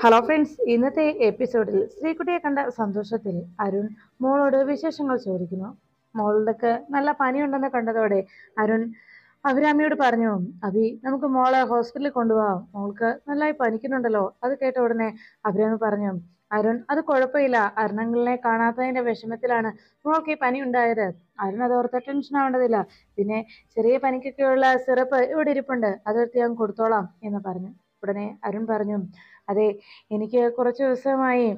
hello friends ഇന്നത്തെ എപ്പിസോഡിൽ ശ്രീകുട്ടിയെ കണ്ട സന്തോഷത്തിൽ അരുൺ മോളോട് വിശേഷങ്ങൾ ചോദിക്കുന്നു മോളുടെക്ക് നല്ല പനിയുണ്ടെന്ന് കണ്ടതോടെ അരുൺ അഭിരാമിയോട് പറഞ്ഞു അഭി നമുക്ക് മോളെ ഹോസ്പിറ്റലിൽ കൊണ്ടുപോകാം മോൾക്ക് നല്ലായി പനിക്കുന്നുണ്ടല്ലോ അത് കേട്ട ഉടനെ അഭിരാമി പറഞ്ഞു അരുൺ അത് കുഴപ്പമില്ല അരുണങ്ങളിനെ കാണാത്തതിന്റെ വിഷമത്തിലാണ് മോൾക്ക് ഈ പനി ഉണ്ടായത് അരുൺ ഓർത്ത ടെൻഷൻ ആവേണ്ടതില്ല പിന്നെ ചെറിയ പനിക്കൊക്കെയുള്ള സിറപ്പ് ഇവിടെ ഇരിപ്പുണ്ട് അത് ഞാൻ കൊടുത്തോളാം എന്ന് പറഞ്ഞു ഉടനെ അരുൺ പറഞ്ഞു അതെ എനിക്ക് കുറച്ച് ദിവസമായി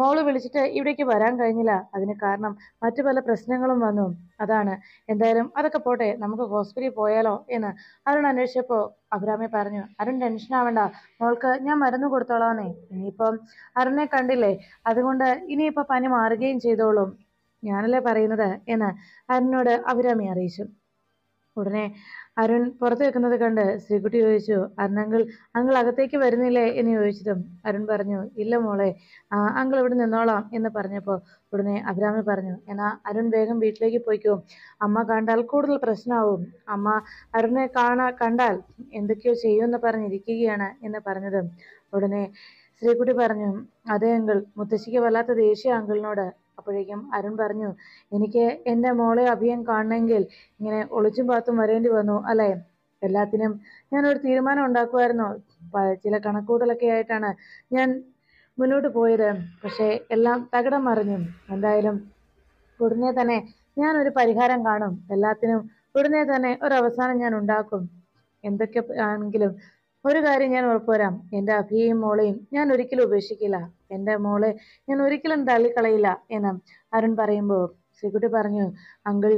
മോള് വിളിച്ചിട്ട് ഇവിടേക്ക് വരാൻ കഴിഞ്ഞില്ല അതിന് കാരണം മറ്റു പല പ്രശ്നങ്ങളും വന്നു അതാണ് എന്തായാലും അതൊക്കെ പോട്ടെ നമുക്ക് ഹോസ്പിറ്റലിൽ പോയാലോ എന്ന് അരുൺ അന്വേഷിച്ചപ്പോൾ അഭിരാമി പറഞ്ഞു അരുൺ ടെൻഷൻ ആവണ്ട മോൾക്ക് ഞാൻ മരുന്ന് കൊടുത്തോളാന്നേ ഇനിയിപ്പം അരുണെ കണ്ടില്ലേ അതുകൊണ്ട് ഇനിയിപ്പോൾ പനി മാറുകയും ചെയ്തോളും ഞാനല്ലേ പറയുന്നത് എന്ന് അരുണിനോട് അഭിരാമി അറിയിച്ചു ഉടനെ അരുൺ പുറത്തു വെക്കുന്നത് കണ്ട് ശ്രീകുട്ടി ചോദിച്ചു അരുണങ്കിൾ അങ്കിൾ അകത്തേക്ക് വരുന്നില്ലേ എന്ന് ചോദിച്ചതും അരുൺ പറഞ്ഞു ഇല്ല മോളെ അങ്കിൾ ഇവിടെ നിന്നോളാം എന്ന് പറഞ്ഞപ്പോൾ ഉടനെ അഭിരാമി പറഞ്ഞു എന്നാ അരുൺ വേഗം വീട്ടിലേക്ക് പോയിക്കോ അമ്മ കണ്ടാൽ കൂടുതൽ പ്രശ്നമാവും അമ്മ അരുണെ കാണാ കണ്ടാൽ എന്തൊക്കെയോ ചെയ്യുമെന്ന് പറഞ്ഞിരിക്കുകയാണ് എന്ന് പറഞ്ഞതും ഉടനെ ശ്രീകുട്ടി പറഞ്ഞു അതേ അങ്കിൾ മുത്തശ്ശിക്ക് വല്ലാത്ത ദേഷ്യ അങ്കിളിനോട് അപ്പോഴേക്കും അരുൺ പറഞ്ഞു എനിക്ക് എൻ്റെ മോളെ അഭിയം കാണണമെങ്കിൽ ഇങ്ങനെ ഒളിച്ചും പാത്തും വരേണ്ടി വന്നു അല്ലേ എല്ലാത്തിനും ഞാനൊരു തീരുമാനം ഉണ്ടാക്കുമായിരുന്നു ചില കണക്കൂട്ടലൊക്കെ ആയിട്ടാണ് ഞാൻ മുന്നോട്ട് പോയത് പക്ഷേ എല്ലാം തകിടം മറിഞ്ഞു എന്തായാലും ഉടനെ തന്നെ ഞാനൊരു പരിഹാരം കാണും എല്ലാത്തിനും ഉടനെ തന്നെ ഒരു അവസാനം ഞാൻ ഉണ്ടാക്കും എന്തൊക്കെ ആണെങ്കിലും ഒരു കാര്യം ഞാൻ ഉറപ്പുവരാം എൻ്റെ അഭിയെയും മോളെയും ഞാൻ ഒരിക്കലും ഉപേക്ഷിക്കില്ല എൻ്റെ മോളെ ഞാൻ ഒരിക്കലും തള്ളിക്കളയില്ല എന്ന് അരുൺ പറയുമ്പോൾ ശ്രീകുട്ടി പറഞ്ഞു അങ്കിൾ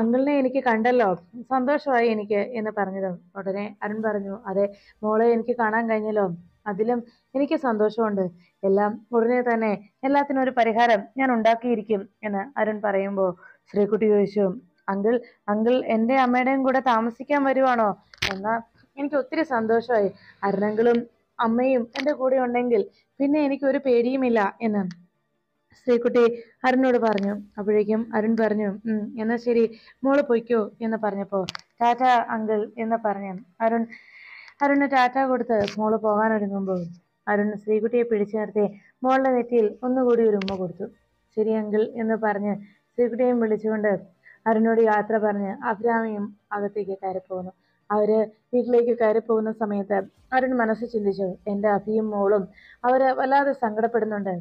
അങ്കിളിനെ എനിക്ക് കണ്ടല്ലോ സന്തോഷമായി എനിക്ക് എന്ന് പറഞ്ഞതും ഉടനെ അരുൺ പറഞ്ഞു അതെ മോളെ എനിക്ക് കാണാൻ കഴിഞ്ഞല്ലോ അതിലും എനിക്ക് സന്തോഷമുണ്ട് എല്ലാം ഉടനെ തന്നെ എല്ലാത്തിനും ഒരു പരിഹാരം ഞാൻ ഉണ്ടാക്കിയിരിക്കും എന്ന് അരുൺ പറയുമ്പോൾ ശ്രീകുട്ടി ചോദിച്ചു അങ്കിൾ അങ്കിൾ എൻ്റെ അമ്മയുടെയും കൂടെ താമസിക്കാൻ വരുവാണോ എന്നാ എനിക്ക് ഒത്തിരി സന്തോഷമായി അരുണങ്കിളും അമ്മയും എൻ്റെ കൂടെ ഉണ്ടെങ്കിൽ പിന്നെ എനിക്കൊരു പേടിയുമില്ല എന്ന് ശ്രീകുട്ടി അരുണിനോട് പറഞ്ഞു അപ്പോഴേക്കും അരുൺ പറഞ്ഞു എന്നാ ശരി മോള് പൊയ്ക്കോ എന്ന് പറഞ്ഞപ്പോൾ ടാറ്റ അങ്കിൾ എന്ന് പറഞ്ഞു അരുൺ അരുണ് ടാറ്റ കൊടുത്ത് മോള് പോകാനൊരുങ്ങുമ്പോൾ അരുൺ ശ്രീകുട്ടിയെ പിടിച്ചു നിർത്തി മോളുടെ നെറ്റിയിൽ ഒന്നുകൂടി ഒരു ഉമ്മ കൊടുത്തു ശരി അങ്കിൾ എന്ന് പറഞ്ഞ് ശ്രീകുട്ടിയെയും വിളിച്ചുകൊണ്ട് അരുണോട് യാത്ര പറഞ്ഞ് അഭിരാമിയും അകത്തേക്ക് കയറി പോകുന്നു അവര് വീട്ടിലേക്ക് കയറി പോകുന്ന സമയത്ത് അരുൺ മനസ്സ് ചിന്തിച്ചു എൻ്റെ അഭിയും മോളും അവര് വല്ലാതെ സങ്കടപ്പെടുന്നുണ്ട്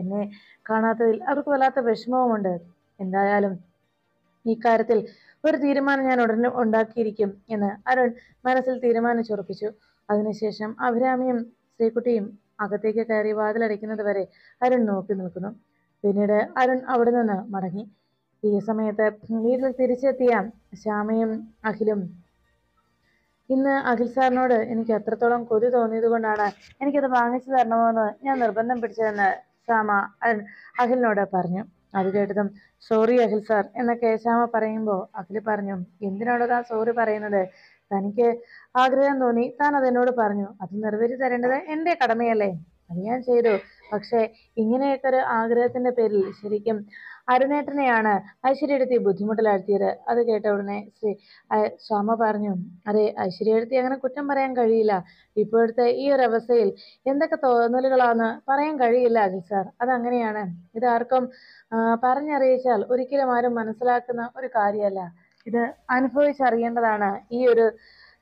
എന്നെ കാണാത്തതിൽ അവർക്ക് വല്ലാത്ത വിഷമവുമുണ്ട് എന്തായാലും ഈ കാര്യത്തിൽ ഒരു തീരുമാനം ഞാൻ ഉടനെ ഉണ്ടാക്കിയിരിക്കും എന്ന് അരുൺ മനസ്സിൽ തീരുമാനിച്ചുറപ്പിച്ചു അതിനുശേഷം അഭിരാമിയും ശ്രീകുട്ടിയും അകത്തേക്ക് കയറി വാതിലടയ്ക്കുന്നത് വരെ അരുൺ നോക്കി നിൽക്കുന്നു പിന്നീട് അരുൺ അവിടെ നിന്ന് മടങ്ങി ഈ സമയത്ത് വീട്ടിൽ തിരിച്ചെത്തിയ ശ്യാമയും അഖിലും ഇന്ന് അഖിൽ സാറിനോട് എനിക്ക് എത്രത്തോളം കൊതി തോന്നിയത് കൊണ്ടാണ് എനിക്കത് വാങ്ങിച്ചു തരണമെന്ന് ഞാൻ നിർബന്ധം പിടിച്ചതെന്ന് ശ്യാമ അഖിലിനോട് പറഞ്ഞു അത് കേട്ടതും സോറി അഖിൽ സാർ എന്നൊക്കെ ശ്യാമ പറയുമ്പോൾ അഖിൽ പറഞ്ഞു എന്തിനോട് താൻ സോറി പറയുന്നത് തനിക്ക് ആഗ്രഹം തോന്നി താൻ അതെന്നോട് പറഞ്ഞു അത് നിർവഹിച്ചു തരേണ്ടത് എൻ്റെ കടമയല്ലേ അത് ഞാൻ ചെയ്തു പക്ഷേ ഇങ്ങനെയൊക്കെ ഒരു ആഗ്രഹത്തിൻ്റെ പേരിൽ ശരിക്കും അരുണേട്ടനെയാണ് ഐശ്വര്യയെടുത്തി ബുദ്ധിമുട്ടിലാഴ്ത്തിയത് അത് കേട്ട ഉടനെ ശ്രീ ശ്യാമ പറഞ്ഞു അതെ ഐശ്വര്യയെടുത്തി അങ്ങനെ കുറ്റം പറയാൻ കഴിയില്ല ഇപ്പോഴത്തെ ഈ ഒരു അവസ്ഥയിൽ എന്തൊക്കെ തോന്നലുകളാണെന്ന് പറയാൻ കഴിയില്ല അഖിൽ സാർ അതങ്ങനെയാണ് ഇതാർക്കും പറഞ്ഞറിയിച്ചാൽ ഒരിക്കലും ആരും മനസ്സിലാക്കുന്ന ഒരു കാര്യമല്ല ഇത് അനുഭവിച്ചറിയേണ്ടതാണ് ഈ ഒരു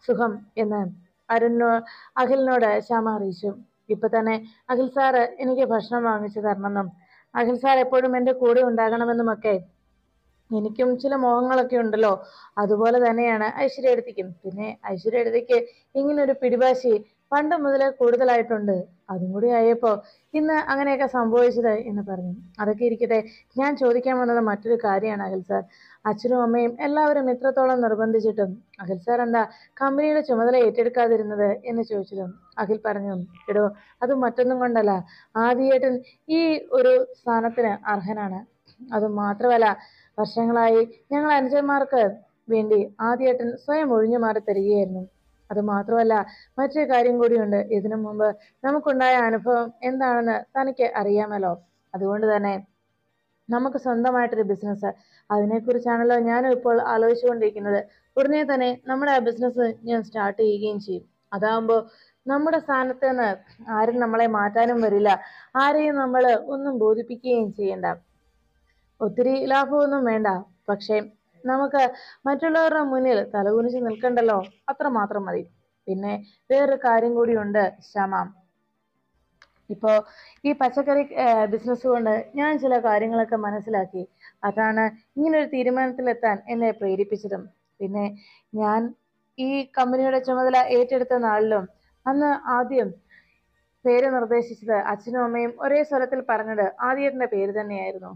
സുഖം എന്ന് അരുണിനോ അഖിലിനോട് ശ്യാമ അറിയിച്ചു ഇപ്പൊ തന്നെ അഖിൽ സാറ് എനിക്ക് ഭക്ഷണം വാങ്ങിച്ചു തരണമെന്നും അഖിൽ സാർ എപ്പോഴും എൻ്റെ കൂടെ ഉണ്ടാകണമെന്നുമൊക്കെ എനിക്കും ചില മോഹങ്ങളൊക്കെ ഉണ്ടല്ലോ അതുപോലെ തന്നെയാണ് ഐശ്വര്യടുത്തിക്കും പിന്നെ ഐശ്വര്യടുത്തിക്ക് ഇങ്ങനൊരു പിടിവാശി പണ്ട് മുതലേ കൂടുതലായിട്ടുണ്ട് അതും കൂടി ആയപ്പോൾ ഇന്ന് അങ്ങനെയൊക്കെ സംഭവിച്ചത് എന്ന് പറഞ്ഞു അതൊക്കെ ഇരിക്കട്ടെ ഞാൻ ചോദിക്കാൻ വന്നത് മറ്റൊരു കാര്യമാണ് അഖിൽ സാർ അച്ഛനും അമ്മയും എല്ലാവരും എത്രത്തോളം നിർബന്ധിച്ചിട്ടും അഖിൽ സാർ എന്താ കമ്പനിയുടെ ചുമതല ഏറ്റെടുക്കാതിരുന്നത് എന്ന് ചോദിച്ചതും അഖിൽ പറഞ്ഞു എടോ അത് മറ്റൊന്നും കൊണ്ടല്ല ആദ്യേട്ടൻ ഈ ഒരു സ്ഥാനത്തിന് അർഹനാണ് അത് മാത്രമല്ല വർഷങ്ങളായി ഞങ്ങൾ അനുജന്മാർക്ക് വേണ്ടി ആദ്യേട്ടൻ സ്വയം ഒഴിഞ്ഞു മാറി തരികയായിരുന്നു അതുമാത്രമല്ല മറ്റൊരു കാര്യം കൂടിയുണ്ട് ഇതിനു മുമ്പ് നമുക്കുണ്ടായ അനുഭവം എന്താണെന്ന് തനിക്ക് അറിയാമല്ലോ അതുകൊണ്ട് തന്നെ നമുക്ക് സ്വന്തമായിട്ടൊരു ബിസിനസ് അതിനെക്കുറിച്ചാണല്ലോ ഞാനും ഇപ്പോൾ ആലോചിച്ചുകൊണ്ടിരിക്കുന്നത് ഉടനെ തന്നെ നമ്മുടെ ആ ബിസിനസ് ഞാൻ സ്റ്റാർട്ട് ചെയ്യുകയും ചെയ്യും അതാകുമ്പോൾ നമ്മുടെ സ്ഥാനത്ത് നിന്ന് ആരും നമ്മളെ മാറ്റാനും വരില്ല ആരെയും നമ്മൾ ഒന്നും ബോധിപ്പിക്കുകയും ചെയ്യണ്ട ഒത്തിരി ലാഭമൊന്നും വേണ്ട പക്ഷേ നമുക്ക് മറ്റുള്ളവരുടെ മുന്നിൽ തലകുനിച്ച് നിൽക്കണ്ടല്ലോ അത്ര മാത്രം മതി പിന്നെ വേറൊരു കാര്യം കൂടിയുണ്ട് ക്ഷമ ഇപ്പോൾ ഈ പച്ചക്കറി ബിസിനസ് കൊണ്ട് ഞാൻ ചില കാര്യങ്ങളൊക്കെ മനസ്സിലാക്കി അതാണ് ഇങ്ങനൊരു തീരുമാനത്തിലെത്താൻ എന്നെ പ്രേരിപ്പിച്ചതും പിന്നെ ഞാൻ ഈ കമ്പനിയുടെ ചുമതല ഏറ്റെടുത്ത നാളിലും അന്ന് ആദ്യം പേര് നിർദ്ദേശിച്ചത് അച്ഛനും അമ്മയും ഒരേ സ്വരത്തിൽ പറഞ്ഞത് ആദ്യത്തിൻ്റെ പേര് തന്നെയായിരുന്നു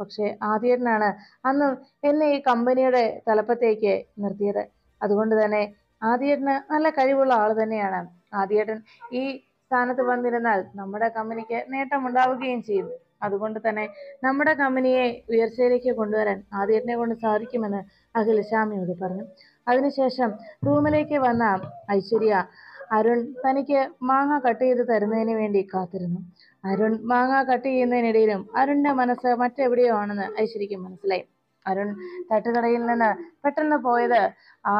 പക്ഷേ ആദ്യേട്ടനാണ് അന്ന് എന്നെ ഈ കമ്പനിയുടെ തലപ്പത്തേക്ക് നിർത്തിയത് അതുകൊണ്ട് തന്നെ ആദ്യേട്ടന് നല്ല കഴിവുള്ള ആൾ തന്നെയാണ് ആദ്യേട്ടൻ ഈ സ്ഥാനത്ത് വന്നിരുന്നാൽ നമ്മുടെ കമ്പനിക്ക് നേട്ടമുണ്ടാവുകയും ചെയ്യും അതുകൊണ്ട് തന്നെ നമ്മുടെ കമ്പനിയെ ഉയർച്ചയിലേക്ക് കൊണ്ടുവരാൻ ആദ്യേട്ടനെ കൊണ്ട് സാധിക്കുമെന്ന് അഖിൽ ശ്യാമിയോട് പറഞ്ഞു അതിനുശേഷം റൂമിലേക്ക് വന്ന ഐശ്വര്യ അരുൺ തനിക്ക് മാങ്ങ കട്ട് ചെയ്ത് തരുന്നതിന് വേണ്ടി കാത്തിരുന്നു അരുൺ മാങ്ങ കട്ട് ചെയ്യുന്നതിനിടയിലും അരുണിന്റെ മനസ്സ് മറ്റെവിടെയോ ആണെന്ന് ഐശ്വര്യക്ക് മനസ്സിലായി അരുൺ തട്ടുകടയിൽ നിന്ന് പെട്ടെന്ന് പോയത് ആ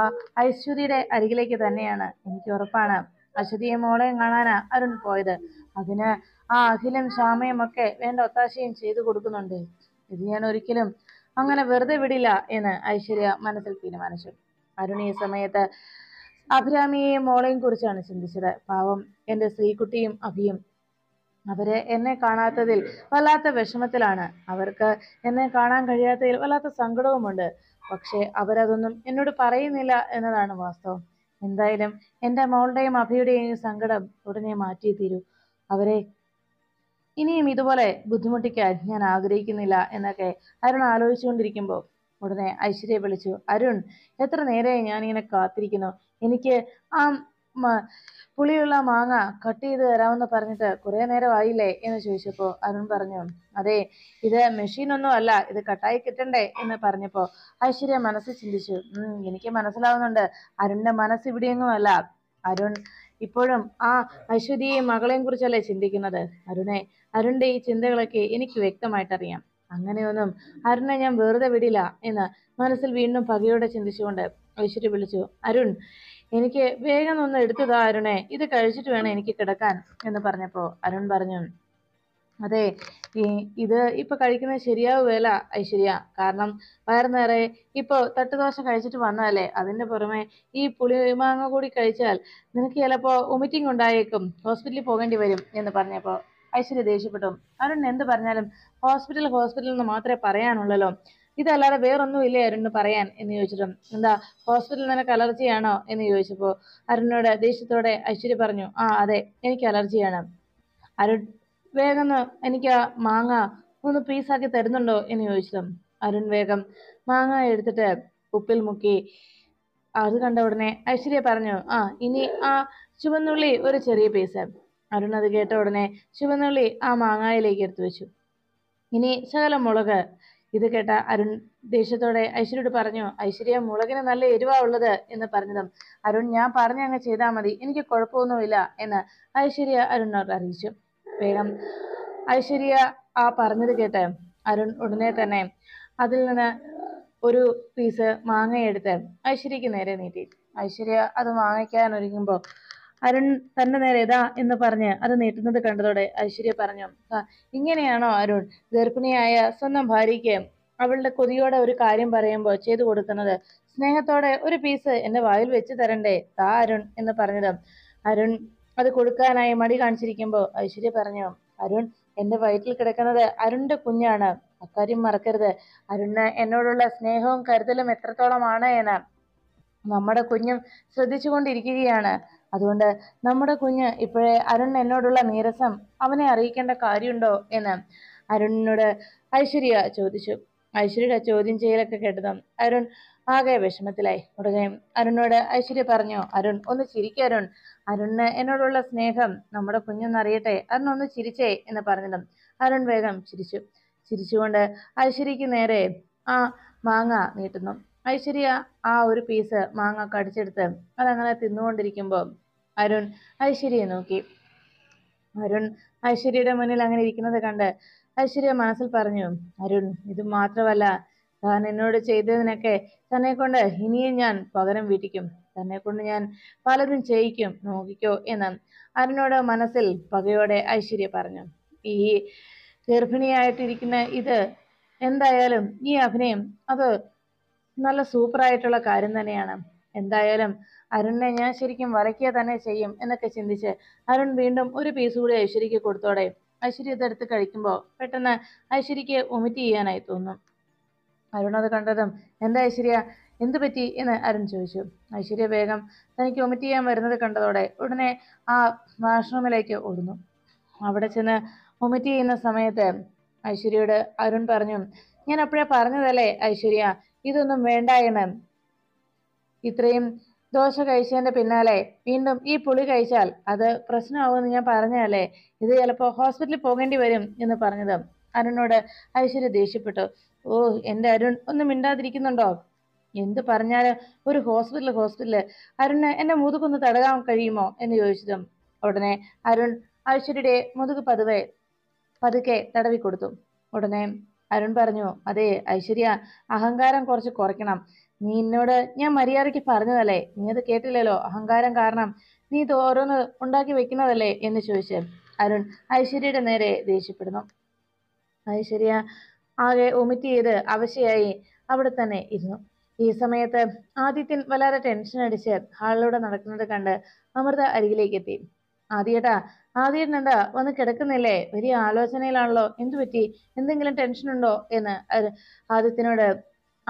ഐശ്വര്യയുടെ അരികിലേക്ക് തന്നെയാണ് എനിക്ക് ഉറപ്പാണ് അശ്വതിയെ മോളെ കാണാനാ അരുൺ പോയത് അതിന് ആ അഖിലും ശാമയും ഒക്കെ വേണ്ട ഒത്താശയും ചെയ്തു കൊടുക്കുന്നുണ്ട് ഇത് ഞാൻ ഒരിക്കലും അങ്ങനെ വെറുതെ വിടില്ല എന്ന് ഐശ്വര്യ മനസ്സിൽ തീരുമാനിച്ചു അരുൺ ഈ സമയത്ത് അഭിരാമിയെയും മോളെയും കുറിച്ചാണ് ചിന്തിച്ചത് പാവം എൻ്റെ ശ്രീകുട്ടിയും അഭിയും അവരെ എന്നെ കാണാത്തതിൽ വല്ലാത്ത വിഷമത്തിലാണ് അവർക്ക് എന്നെ കാണാൻ കഴിയാത്തതിൽ വല്ലാത്ത സങ്കടവുമുണ്ട് പക്ഷേ അവരതൊന്നും എന്നോട് പറയുന്നില്ല എന്നതാണ് വാസ്തവം എന്തായാലും എൻ്റെ മോളുടെയും അഭിയുടെയും സങ്കടം ഉടനെ മാറ്റി തീരൂ അവരെ ഇനിയും ഇതുപോലെ ബുദ്ധിമുട്ടിക്കാൻ ഞാൻ ആഗ്രഹിക്കുന്നില്ല എന്നൊക്കെ അരുൺ ആലോചിച്ചുകൊണ്ടിരിക്കുമ്പോൾ ഉടനെ ഐശ്വര്യ വിളിച്ചു അരുൺ എത്ര നേരെ ഞാനിങ്ങനെ കാത്തിരിക്കുന്നു എനിക്ക് ആ പുളിയുള്ള മാങ്ങ കട്ട് ചെയ്ത് തരാമെന്ന് പറഞ്ഞിട്ട് കുറേ ആയില്ലേ എന്ന് ചോദിച്ചപ്പോൾ അരുൺ പറഞ്ഞു അതെ ഇത് മെഷീനൊന്നും അല്ല ഇത് കട്ടായി കിട്ടണ്ടേ എന്ന് പറഞ്ഞപ്പോൾ ഐശ്വര്യ മനസ്സ് ചിന്തിച്ചു എനിക്ക് മനസ്സിലാവുന്നുണ്ട് അരുണിന്റെ മനസ്സ് ഇവിടെയൊന്നും അല്ല അരുൺ ഇപ്പോഴും ആ അശ്വതിയെയും മകളെയും കുറിച്ചല്ലേ ചിന്തിക്കുന്നത് അരുണെ അരുണിന്റെ ഈ ചിന്തകളൊക്കെ എനിക്ക് വ്യക്തമായിട്ടറിയാം അങ്ങനെയൊന്നും അരുണെ ഞാൻ വെറുതെ വിടില്ല എന്ന് മനസ്സിൽ വീണ്ടും പകയോടെ ചിന്തിച്ചുകൊണ്ട് ഐശ്വര്യ വിളിച്ചു അരുൺ എനിക്ക് വേഗം ഒന്ന് എടുത്തതാ അരുണെ ഇത് കഴിച്ചിട്ട് വേണം എനിക്ക് കിടക്കാൻ എന്ന് പറഞ്ഞപ്പോൾ അരുൺ പറഞ്ഞു അതെ ഇത് ഇപ്പൊ കഴിക്കുന്നത് ശരിയാവുകയല്ല ഐശ്വര്യ കാരണം വയറു നേരെ ഇപ്പൊ തട്ടുദോശ കഴിച്ചിട്ട് വന്നതല്ലേ അതിന്റെ പുറമെ ഈ പുളിമാങ്ങ കൂടി കഴിച്ചാൽ നിനക്ക് ചിലപ്പോ വൊമിറ്റിംഗ് ഉണ്ടായേക്കും ഹോസ്പിറ്റലിൽ പോകേണ്ടി വരും എന്ന് പറഞ്ഞപ്പോ ഐശ്വര്യ ദേഷ്യപ്പെട്ടു അരുൺ എന്ത് പറഞ്ഞാലും ഹോസ്പിറ്റൽ ഹോസ്പിറ്റൽ എന്ന് മാത്രമേ പറയാനുള്ളല്ലോ ഇതല്ലാതെ വേറൊന്നും ഇല്ലേ അരുണ് പറയാൻ എന്ന് ചോദിച്ചിട്ടും എന്താ ഹോസ്പിറ്റലിൽ നിനക്ക് അലർജിയാണോ എന്ന് ചോദിച്ചപ്പോൾ അരുണിനോട് ദേഷ്യത്തോടെ ഐശ്വര്യ പറഞ്ഞു ആ അതെ എനിക്ക് അലർജിയാണ് അരുൺ വേഗം എനിക്ക് മാങ്ങ ഒന്ന് പീസാക്കി തരുന്നുണ്ടോ എന്ന് ചോദിച്ചതും അരുൺ വേഗം മാങ്ങ എടുത്തിട്ട് ഉപ്പിൽ മുക്കി അത് കണ്ട ഉടനെ ഐശ്വര്യ പറഞ്ഞു ആ ഇനി ആ ചുവന്നുള്ളി ഒരു ചെറിയ പീസ് അരുൺ അത് കേട്ട ഉടനെ ചുവന്നുള്ളി ആ മാങ്ങായിലേക്ക് എടുത്തു വെച്ചു ഇനി ശകലം മുളക് ഇത് കേട്ട അരുൺ ദേഷ്യത്തോടെ ഐശ്വര്യോട് പറഞ്ഞു ഐശ്വര്യ മുളകിന് നല്ല എരിവാ ഉള്ളത് എന്ന് പറഞ്ഞതും അരുൺ ഞാൻ പറഞ്ഞ അങ്ങ് ചെയ്താൽ മതി എനിക്ക് കുഴപ്പമൊന്നുമില്ല എന്ന് ഐശ്വര്യ അരുണിനോട് അറിയിച്ചു വേഗം ഐശ്വര്യ ആ പറഞ്ഞത് കേട്ട് അരുൺ ഉടനെ തന്നെ അതിൽ നിന്ന് ഒരു പീസ് മാങ്ങയെടുത്ത് ഐശ്വര്യക്ക് നേരെ നീട്ടി ഐശ്വര്യ അത് വാങ്ങിക്കാൻ ഒരുങ്ങുമ്പോൾ അരുൺ തന്റെ നേരെ ഇതാ എന്ന് പറഞ്ഞ് അത് നീട്ടുന്നത് കണ്ടതോടെ ഐശ്വര്യ പറഞ്ഞു ഇങ്ങനെയാണോ അരുൺ ഗർഭിണിയായ സ്വന്തം ഭാര്യയ്ക്ക് അവളുടെ കൊതിയോടെ ഒരു കാര്യം പറയുമ്പോൾ ചെയ്തു കൊടുക്കുന്നത് സ്നേഹത്തോടെ ഒരു പീസ് എന്റെ വായിൽ വെച്ച് തരണ്ടേ താ അരുൺ എന്ന് പറഞ്ഞത് അരുൺ അത് കൊടുക്കാനായി മടി കാണിച്ചിരിക്കുമ്പോൾ ഐശ്വര്യ പറഞ്ഞു അരുൺ എന്റെ വയറ്റിൽ കിടക്കുന്നത് അരുണിന്റെ കുഞ്ഞാണ് അക്കാര്യം മറക്കരുത് അരുണ് എന്നോടുള്ള സ്നേഹവും കരുതലും എത്രത്തോളമാണ് എന്ന് നമ്മുടെ കുഞ്ഞും ശ്രദ്ധിച്ചുകൊണ്ടിരിക്കുകയാണ് അതുകൊണ്ട് നമ്മുടെ കുഞ്ഞ് ഇപ്പോഴേ അരുൺ എന്നോടുള്ള നീരസം അവനെ അറിയിക്കേണ്ട കാര്യമുണ്ടോ എന്ന് അരുണിനോട് ഐശ്വര്യ ചോദിച്ചു ഐശ്വര്യയുടെ ചോദ്യം ചെയ്യലൊക്കെ കേട്ടതും അരുൺ ആകെ വിഷമത്തിലായി ഉടനെ അരുണിനോട് ഐശ്വര്യ പറഞ്ഞു അരുൺ ഒന്ന് ചിരിക്കുക അരുൺ അരുണിന് എന്നോടുള്ള സ്നേഹം നമ്മുടെ കുഞ്ഞെന്നറിയട്ടെ ഒന്ന് ചിരിച്ചേ എന്ന് പറഞ്ഞിടും അരുൺ വേഗം ചിരിച്ചു ചിരിച്ചുകൊണ്ട് ഐശ്വര്യക്ക് നേരെ ആ മാങ്ങ നീട്ടുന്നു ഐശ്വര്യ ആ ഒരു പീസ് മാങ്ങ കടിച്ചെടുത്ത് അതങ്ങനെ തിന്നുകൊണ്ടിരിക്കുമ്പോൾ അരുൺ ഐശ്വര്യയെ നോക്കി അരുൺ ഐശ്വര്യയുടെ മുന്നിൽ അങ്ങനെ ഇരിക്കുന്നത് കണ്ട് ഐശ്വര്യ മനസ്സിൽ പറഞ്ഞു അരുൺ ഇത് മാത്രമല്ല താൻ എന്നോട് ചെയ്തതിനൊക്കെ തന്നെ കൊണ്ട് ഇനിയും ഞാൻ പകരം വീട്ടിക്കും തന്നെ കൊണ്ട് ഞാൻ പലതും ചെയ്യിക്കും നോക്കിക്കോ എന്ന് അരുണോട് മനസ്സിൽ പകയോടെ ഐശ്വര്യ പറഞ്ഞു ഈ ഗർഭിണിയായിട്ടിരിക്കുന്ന ഇത് എന്തായാലും ഈ അഭിനയം അത് നല്ല സൂപ്പർ ആയിട്ടുള്ള കാര്യം തന്നെയാണ് എന്തായാലും അരുണിനെ ഞാൻ ശരിക്കും വരയ്ക്കുക തന്നെ ചെയ്യും എന്നൊക്കെ ചിന്തിച്ച് അരുൺ വീണ്ടും ഒരു പീസ് കൂടി ഐശ്വര്യക്ക് കൊടുത്തോടെ ഐശ്വര്യ ഇതെടുത്ത് കഴിക്കുമ്പോൾ പെട്ടെന്ന് ഐശ്വര്യക്ക് വൊമിറ്റ് ചെയ്യാനായി തോന്നും അരുൺ അത് കണ്ടതും എന്താ ഐശ്വര്യ എന്ത് പറ്റി എന്ന് അരുൺ ചോദിച്ചു ഐശ്വര്യ വേഗം തനിക്ക് വൊമിറ്റ് ചെയ്യാൻ വരുന്നത് കണ്ടതോടെ ഉടനെ ആ വാഷ്റൂമിലേക്ക് ഓടുന്നു അവിടെ ചെന്ന് വൊമിറ്റ് ചെയ്യുന്ന സമയത്ത് ഐശ്വര്യയോട് അരുൺ പറഞ്ഞു ഞാൻ അപ്പോഴേ പറഞ്ഞതല്ലേ ഐശ്വര്യ ഇതൊന്നും വേണ്ട എന്ന് ഇത്രയും ദോശ കഴിച്ചതിന്റെ പിന്നാലെ വീണ്ടും ഈ പുളി കഴിച്ചാൽ അത് പ്രശ്നമാവുമെന്ന് ഞാൻ പറഞ്ഞാലേ ഇത് ചിലപ്പോൾ ഹോസ്പിറ്റലിൽ പോകേണ്ടി വരും എന്ന് പറഞ്ഞത് അരുണോട് ഐശ്വര്യ ദേഷ്യപ്പെട്ടു ഓ എൻ്റെ അരുൺ ഒന്നും മിണ്ടാതിരിക്കുന്നുണ്ടോ എന്ത് പറഞ്ഞാൽ ഒരു ഹോസ്പിറ്റൽ ഹോസ്പിറ്റൽ അരുണ് എൻ്റെ മുതുകൊന്ന് തടകാൻ കഴിയുമോ എന്ന് ചോദിച്ചതും ഉടനെ അരുൺ ഐശ്വര്യയുടെ മുതുക് പതുവെ പതുക്കെ തടവി കൊടുത്തു ഉടനെ അരുൺ പറഞ്ഞു അതെ ഐശ്വര്യ അഹങ്കാരം കുറച്ച് കുറയ്ക്കണം നീ എന്നോട് ഞാൻ മര്യാദയ്ക്ക് പറഞ്ഞതല്ലേ നീ അത് കേട്ടില്ലല്ലോ അഹങ്കാരം കാരണം നീ ഇത് ഓരോന്ന് ഉണ്ടാക്കി വെക്കുന്നതല്ലേ എന്ന് ചോദിച്ച് അരുൺ ഐശ്വര്യയുടെ നേരെ ദേഷ്യപ്പെടുന്നു ഐശ്വര്യ ആകെ ഒമിറ്റ് ചെയ്ത് അവശയായി അവിടെ തന്നെ ഇരുന്നു ഈ സമയത്ത് ആദിത്യൻ വളരെ ടെൻഷൻ അടിച്ച് ഹാളിലൂടെ നടക്കുന്നത് കണ്ട് അമൃത അരികിലേക്ക് എത്തി ആദ്യേട്ടാ ആദ്യേട്ടനുണ്ട് വന്ന് കിടക്കുന്നില്ലേ വലിയ ആലോചനയിലാണല്ലോ എന്തു പറ്റി എന്തെങ്കിലും ടെൻഷൻ ഉണ്ടോ എന്ന് ആദ്യത്തിനോട്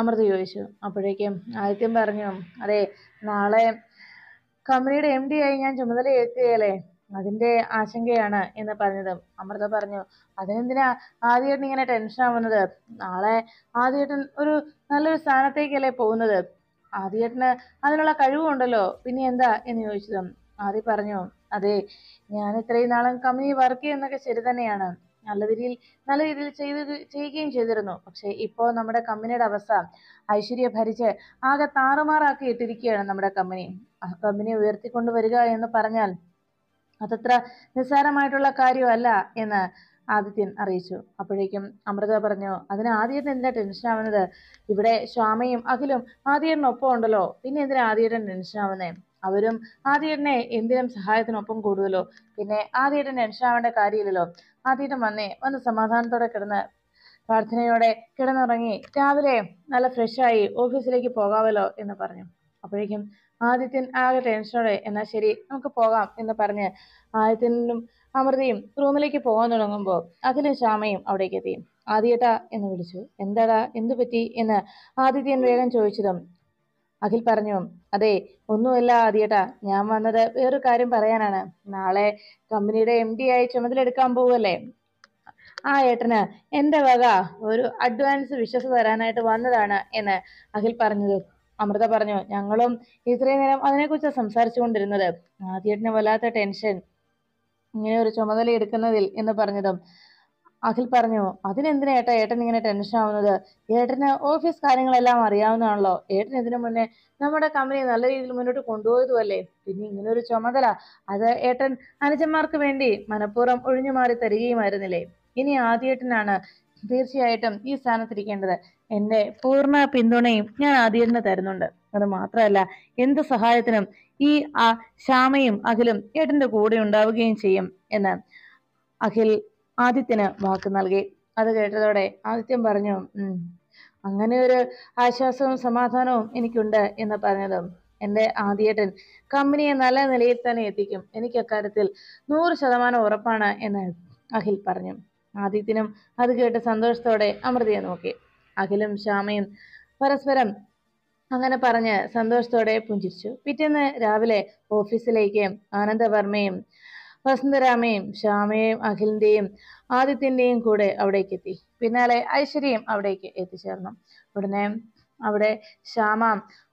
അമൃത ചോദിച്ചു അപ്പോഴേക്കും ആദിത്യം പറഞ്ഞു അതെ നാളെ കമ്പനിയുടെ എം ഡി ആയി ഞാൻ ചുമതലയേക്കുകയല്ലേ അതിന്റെ ആശങ്കയാണ് എന്ന് പറഞ്ഞത് അമൃത പറഞ്ഞു അതിനെന്തിനാ ആദ്യേട്ടൻ ഇങ്ങനെ ടെൻഷൻ ആവുന്നത് നാളെ ആദ്യേട്ടൻ ഒരു നല്ലൊരു സ്ഥാനത്തേക്കല്ലേ പോകുന്നത് ആദ്യേട്ടന് അതിനുള്ള കഴിവുണ്ടല്ലോ പിന്നെ എന്താ എന്ന് ചോദിച്ചതും ആദ്യം പറഞ്ഞു അതെ ഞാൻ ഇത്രയും നാളും കമ്പനി വർക്ക് ചെയ്യുന്നൊക്കെ ശരി തന്നെയാണ് നല്ല രീതിയിൽ നല്ല രീതിയിൽ ചെയ്ത് ചെയ്യുകയും ചെയ്തിരുന്നു പക്ഷെ ഇപ്പോ നമ്മുടെ കമ്പനിയുടെ അവസ്ഥ ഐശ്വര്യ ഭരിച്ച് ആകെ താറുമാറാക്കി ഇട്ടിരിക്കുകയാണ് നമ്മുടെ കമ്പനി ആ കമ്പനിയെ ഉയർത്തിക്കൊണ്ടുവരിക എന്ന് പറഞ്ഞാൽ അതത്ര നിസ്സാരമായിട്ടുള്ള കാര്യമല്ല എന്ന് ആദിത്യൻ അറിയിച്ചു അപ്പോഴേക്കും അമൃത പറഞ്ഞു അതിന് ആദ്യത്തെ എന്തിനാ ടെൻഷൻ ആവുന്നത് ഇവിടെ ശ്യാമയും അഖിലും ആദ്യേട്ടനൊപ്പം ഉണ്ടല്ലോ പിന്നെ എന്തിനാ ആദ്യേട്ടൻ ടെൻഷൻ ആവുന്നത് അവരും ആദിയേട്ടനെ എന്തിനും സഹായത്തിനൊപ്പം കൂടുമല്ലോ പിന്നെ ആദ്യേട്ടൻ ടെൻഷൻ ആവേണ്ട കാര്യമില്ലല്ലോ ആദ്യേട്ടൻ വന്നേ വന്ന് സമാധാനത്തോടെ കിടന്ന് പ്രാർത്ഥനയോടെ കിടന്നുറങ്ങി രാവിലെ നല്ല ഫ്രഷായി ഓഫീസിലേക്ക് പോകാമല്ലോ എന്ന് പറഞ്ഞു അപ്പോഴേക്കും ആദിത്യൻ ആകെ ടെൻഷനോടെ എന്നാ ശരി നമുക്ക് പോകാം എന്ന് പറഞ്ഞ് ആദിത്യനും അമൃതയും റൂമിലേക്ക് പോകാൻ തുടങ്ങുമ്പോൾ അഖിലും ശ്യാമയും അവിടേക്ക് എത്തി ആദ്യേട്ടാ എന്ന് വിളിച്ചു എന്താടാ എന്തു പറ്റി എന്ന് ആദിത്യൻ വേഗം ചോദിച്ചതും അഖിൽ പറഞ്ഞു അതെ ഒന്നുമല്ല ആദ്യേട്ടാ ഞാൻ വന്നത് വേറൊരു കാര്യം പറയാനാണ് നാളെ കമ്പനിയുടെ എം ഡി ആയി ചുമതലെടുക്കാൻ പോവല്ലേ ആ ഏട്ടന് എന്റെ വക ഒരു അഡ്വാൻസ് വിശ്വസ് തരാനായിട്ട് വന്നതാണ് എന്ന് അഖിൽ പറഞ്ഞത് അമൃത പറഞ്ഞു ഞങ്ങളും ഇത്രയും നേരം അതിനെക്കുറിച്ച് സംസാരിച്ചു കൊണ്ടിരുന്നത് ആദ്യേട്ടന് വല്ലാത്ത ടെൻഷൻ ഇങ്ങനെ ഒരു ചുമതല എടുക്കുന്നതിൽ എന്ന് പറഞ്ഞതും അഖിൽ പറഞ്ഞു അതിനെന്തിനാ ഏട്ടാ ഏട്ടൻ ഇങ്ങനെ ടെൻഷൻ ആവുന്നത് ഏട്ടന് ഓഫീസ് കാര്യങ്ങളെല്ലാം അറിയാവുന്നതാണല്ലോ ഏട്ടൻ ഇതിനു മുന്നേ നമ്മുടെ കമ്പനി നല്ല രീതിയിൽ മുന്നോട്ട് കൊണ്ടുപോയതുമല്ലേ പിന്നെ ഇങ്ങനെ ഒരു ചുമതല അത് ഏട്ടൻ അനുജന്മാർക്ക് വേണ്ടി മനഃപൂർവ്വം ഒഴിഞ്ഞു മാറി തരികയുമായിരുന്നില്ലേ ഇനി ആദ്യേട്ടനാണ് തീർച്ചയായിട്ടും ഈ സ്ഥാനത്തിരിക്കേണ്ടത് എന്റെ പൂർണ്ണ പിന്തുണയും ഞാൻ ആദ്യേട്ടന് തരുന്നുണ്ട് അത് മാത്രമല്ല എന്ത് സഹായത്തിനും ഈ ശ്യാമയും അഖിലും ഏട്ടന്റെ കൂടെ ഉണ്ടാവുകയും ചെയ്യും എന്ന് അഖിൽ ആദിത്യന് വാക്ക് നൽകി അത് കേട്ടതോടെ ആദിത്യൻ പറഞ്ഞു അങ്ങനെ ഒരു ആശ്വാസവും സമാധാനവും എനിക്കുണ്ട് എന്ന് പറഞ്ഞതും എൻ്റെ ആദ്യേട്ടൻ കമ്പനിയെ നല്ല നിലയിൽ തന്നെ എത്തിക്കും എനിക്ക് അക്കാര്യത്തിൽ നൂറ് ശതമാനം ഉറപ്പാണ് എന്ന് അഖിൽ പറഞ്ഞു ആദിത്യനും അത് കേട്ട് സന്തോഷത്തോടെ അമൃതയെ നോക്കി അഖിലും ശ്യാമയും പരസ്പരം അങ്ങനെ പറഞ്ഞ് സന്തോഷത്തോടെ പുഞ്ചിരിച്ചു പിറ്റേന്ന് രാവിലെ ഓഫീസിലേക്ക് ആനന്ദവർമ്മയും വസന്തരാമയും ശ്യാമയും അഖിലിന്റെയും ആദിത്യന്റെയും കൂടെ അവിടേക്ക് എത്തി പിന്നാലെ ഐശ്വര്യയും അവിടേക്ക് എത്തിച്ചേർന്നു ഉടനെ അവിടെ ശ്യാമ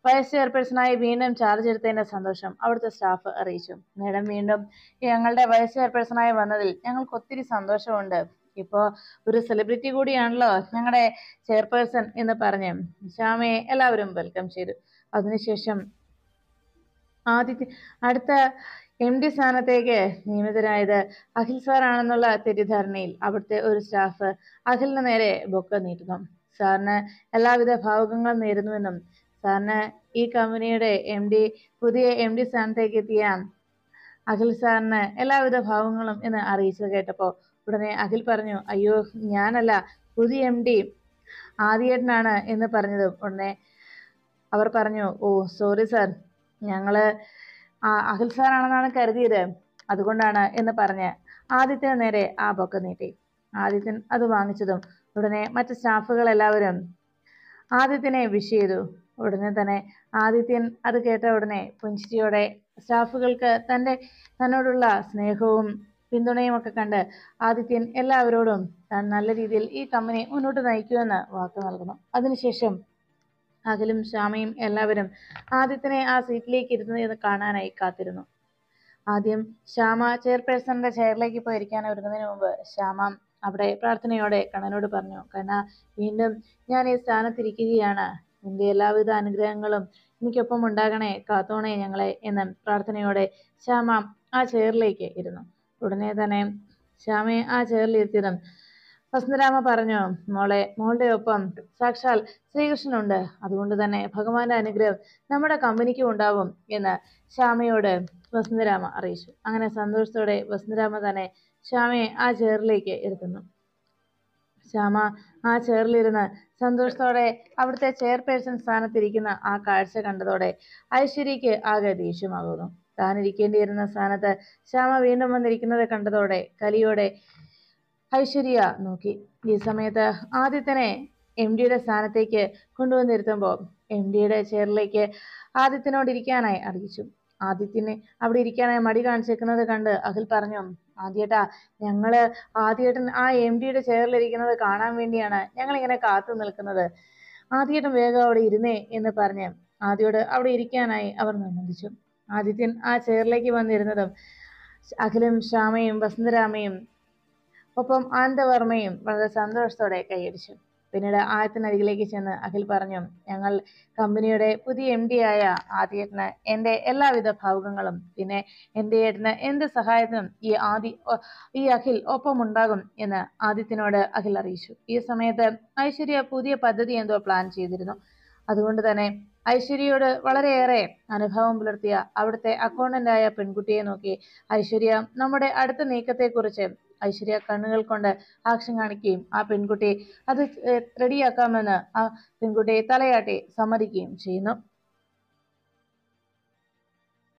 വയസ് ചെയർപേഴ്സണായി വീണ്ടും ചാർജ് എടുത്തതിന്റെ സന്തോഷം അവിടുത്തെ സ്റ്റാഫ് അറിയിച്ചു മേഡം വീണ്ടും ഞങ്ങളുടെ വയസ് ചെയർപേഴ്സണായി വന്നതിൽ ഞങ്ങൾക്ക് ഒത്തിരി സന്തോഷമുണ്ട് ഇപ്പോ ഒരു സെലിബ്രിറ്റി കൂടിയാണല്ലോ ഞങ്ങളുടെ ചെയർപേഴ്സൺ എന്ന് പറഞ്ഞു ശ്യാമയെ എല്ലാവരും വെൽക്കം ചെയ്തു അതിനുശേഷം ആദിത്യ അടുത്ത എം ഡി സ്ഥാനത്തേക്ക് നിയമിതനായത് അഖിൽ സാറാണെന്നുള്ള തെറ്റിദ്ധാരണയിൽ അവിടുത്തെ ഒരു സ്റ്റാഫ് അഖിലിന് നേരെ ബൊക്ക നീട്ടുന്നു സാറിന് എല്ലാവിധ ഭാവുകങ്ങളും നേരുന്നുവെന്നും സാറിന് ഈ കമ്പനിയുടെ എം ഡി പുതിയ എം ഡി സ്ഥാനത്തേക്ക് എത്തിയ അഖിൽ സാറിന് എല്ലാവിധ ഭാവങ്ങളും എന്ന് അറിയിച്ചത് കേട്ടപ്പോൾ ഉടനെ അഖിൽ പറഞ്ഞു അയ്യോ ഞാനല്ല പുതിയ എം ഡി ആദിയേട്ടനാണ് എന്ന് പറഞ്ഞതും ഉടനെ അവർ പറഞ്ഞു ഓ സോറി സാർ ഞങ്ങള് ആ അഖിൽ സാറാണെന്നാണ് കരുതിയത് അതുകൊണ്ടാണ് എന്ന് പറഞ്ഞ് ആദിത്യന് നേരെ ആ ബൊക്ക നീട്ടി ആദിത്യൻ അത് വാങ്ങിച്ചതും ഉടനെ മറ്റ് സ്റ്റാഫുകളെല്ലാവരും എല്ലാവരും ആദിത്യനെ വിഷ് ചെയ്തു ഉടനെ തന്നെ ആദിത്യൻ അത് കേട്ട ഉടനെ പുഞ്ചിരിയോടെ സ്റ്റാഫുകൾക്ക് തൻ്റെ തന്നോടുള്ള സ്നേഹവും പിന്തുണയും ഒക്കെ കണ്ട് ആദിത്യൻ എല്ലാവരോടും താൻ നല്ല രീതിയിൽ ഈ കമ്പനി മുന്നോട്ട് നയിക്കുമെന്ന് വാക്ക് നൽകുന്നു അതിനുശേഷം അഖിലും ശ്യാമയും എല്ലാവരും ആദിത്യനെ ആ സീറ്റിലേക്ക് ഇരുന്നത് കാണാനായി കാത്തിരുന്നു ആദ്യം ശ്യാമ ചെയർപേഴ്സണിന്റെ ചെയറിലേക്ക് പോയി ഇരിക്കാൻ ഒരുങ്ങുന്നതിന് മുമ്പ് ശ്യാമ അവിടെ പ്രാർത്ഥനയോടെ കണ്ണനോട് പറഞ്ഞു കണ്ണ വീണ്ടും ഞാൻ ഈ സ്ഥാനത്തിരിക്കുകയാണ് നിന്റെ എല്ലാവിധ അനുഗ്രഹങ്ങളും എനിക്കൊപ്പം ഉണ്ടാകണേ കാത്തോണേ ഞങ്ങളെ എന്ന് പ്രാർത്ഥനയോടെ ശ്യാമ ആ ചെയറിലേക്ക് ഇരുന്നു ഉടനെ തന്നെ ശ്യാമയെ ആ ചെയറിലിരുത്തിയതും വസന്തരാമ പറഞ്ഞു മോളെ മോളുടെ ഒപ്പം സാക്ഷാൽ ശ്രീകൃഷ്ണനുണ്ട് അതുകൊണ്ട് തന്നെ ഭഗവാന്റെ അനുഗ്രഹം നമ്മുടെ കമ്പനിക്കും ഉണ്ടാവും എന്ന് ശ്യാമയോട് വസന്തരാമ അറിയിച്ചു അങ്ങനെ സന്തോഷത്തോടെ വസന്തരാമ തന്നെ ശ്യാമയെ ആ ചേറിലേക്ക് ഇരുത്തുന്നു ശ്യാമ ആ ചേറിലിരുന്ന് സന്തോഷത്തോടെ അവിടുത്തെ ചെയർപേഴ്സൺ സ്ഥാനത്തിരിക്കുന്ന ആ കാഴ്ച കണ്ടതോടെ ഐശ്വര്യക്ക് ആകെ ദേഷ്യമാകുന്നു താനിരിക്കേണ്ടിയിരുന്ന സ്ഥാനത്ത് ശ്യാമ വീണ്ടും വന്നിരിക്കുന്നത് കണ്ടതോടെ കലിയോടെ ഐശ്വര്യ നോക്കി ഈ സമയത്ത് ആദിത്യനെ എം ഡിയുടെ സ്ഥാനത്തേക്ക് കൊണ്ടുവന്നിരുത്തുമ്പോൾ എം ഡിയുടെ ചെയറിലേക്ക് ഇരിക്കാനായി അറിയിച്ചു ആദിത്യനെ അവിടെ ഇരിക്കാനായി മടി കാണിച്ചേക്കുന്നത് കണ്ട് അഖിൽ പറഞ്ഞു ആദ്യേട്ടാ ഞങ്ങള് ആദ്യേട്ടൻ ആ എം ഡിയുടെ ചെയറിലിരിക്കുന്നത് കാണാൻ വേണ്ടിയാണ് ഞങ്ങൾ ഇങ്ങനെ കാത്തു നിൽക്കുന്നത് ആദ്യേട്ടൻ വേഗം അവിടെ ഇരുന്നേ എന്ന് പറഞ്ഞ് ആദ്യോട് അവിടെ ഇരിക്കാനായി അവർ നിർബന്ധിച്ചു ആദിത്യൻ ആ ചെയറിലേക്ക് വന്നിരുന്നതും അഖിലും ശ്യാമയും വസന്തരാമയും ഒപ്പം ആനന്ദവർമ്മയും വളരെ സന്തോഷത്തോടെ കൈയടിച്ചു പിന്നീട് ആയത്തിനരികിലേക്ക് ചെന്ന് അഖിൽ പറഞ്ഞു ഞങ്ങൾ കമ്പനിയുടെ പുതിയ എം ഡി ആയ ആദിയേട്ടന് എൻ്റെ എല്ലാവിധ ഭാവുകങ്ങളും പിന്നെ എൻ്റെ ഏട്ടന് എന്ത് സഹായത്തിനും ഈ ആദി ഈ അഖിൽ ഒപ്പമുണ്ടാകും എന്ന് ആദിത്യനോട് അഖിൽ അറിയിച്ചു ഈ സമയത്ത് ഐശ്വര്യ പുതിയ പദ്ധതി എന്തോ പ്ലാൻ ചെയ്തിരുന്നു അതുകൊണ്ട് തന്നെ ഐശ്വര്യയോട് വളരെയേറെ അനുഭവം പുലർത്തിയ അവിടുത്തെ അക്കൗണ്ടന്റായ പെൺകുട്ടിയെ നോക്കി ഐശ്വര്യ നമ്മുടെ അടുത്ത നീക്കത്തെക്കുറിച്ച് ഐശ്വര്യ കണ്ണുകൾ കൊണ്ട് ആക്ഷൻ കാണിക്കുകയും ആ പെൺകുട്ടിയെ അത് റെഡിയാക്കാമെന്ന് ആ പെൺകുട്ടിയെ തലയാട്ടി സമ്മതിക്കുകയും ചെയ്യുന്നു